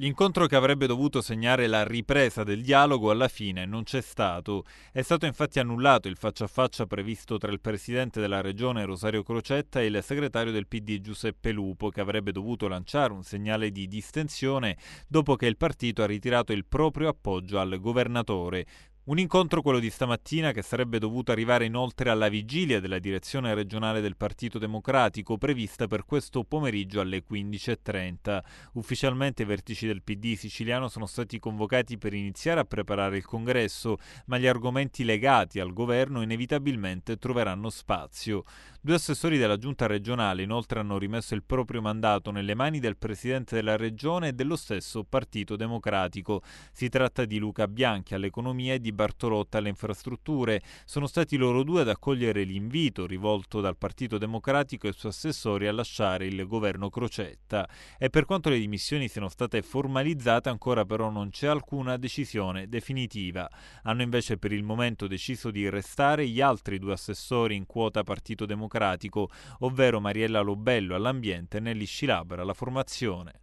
L'incontro che avrebbe dovuto segnare la ripresa del dialogo alla fine non c'è stato. È stato infatti annullato il faccia a faccia previsto tra il presidente della regione Rosario Crocetta e il segretario del PD Giuseppe Lupo, che avrebbe dovuto lanciare un segnale di distensione dopo che il partito ha ritirato il proprio appoggio al governatore. Un incontro, quello di stamattina, che sarebbe dovuto arrivare inoltre alla vigilia della direzione regionale del Partito Democratico, prevista per questo pomeriggio alle 15.30. Ufficialmente i vertici del PD siciliano sono stati convocati per iniziare a preparare il congresso, ma gli argomenti legati al governo inevitabilmente troveranno spazio. Due assessori della giunta regionale inoltre hanno rimesso il proprio mandato nelle mani del presidente della regione e dello stesso Partito Democratico. Si tratta di Luca Bianchi all'economia e di di Bartolotta alle infrastrutture. Sono stati loro due ad accogliere l'invito rivolto dal Partito Democratico e i suoi assessori a lasciare il governo Crocetta. E per quanto le dimissioni siano state formalizzate, ancora però non c'è alcuna decisione definitiva. Hanno invece per il momento deciso di restare gli altri due assessori in quota Partito Democratico, ovvero Mariella Lobello all'ambiente e Nelly Scilabra alla formazione.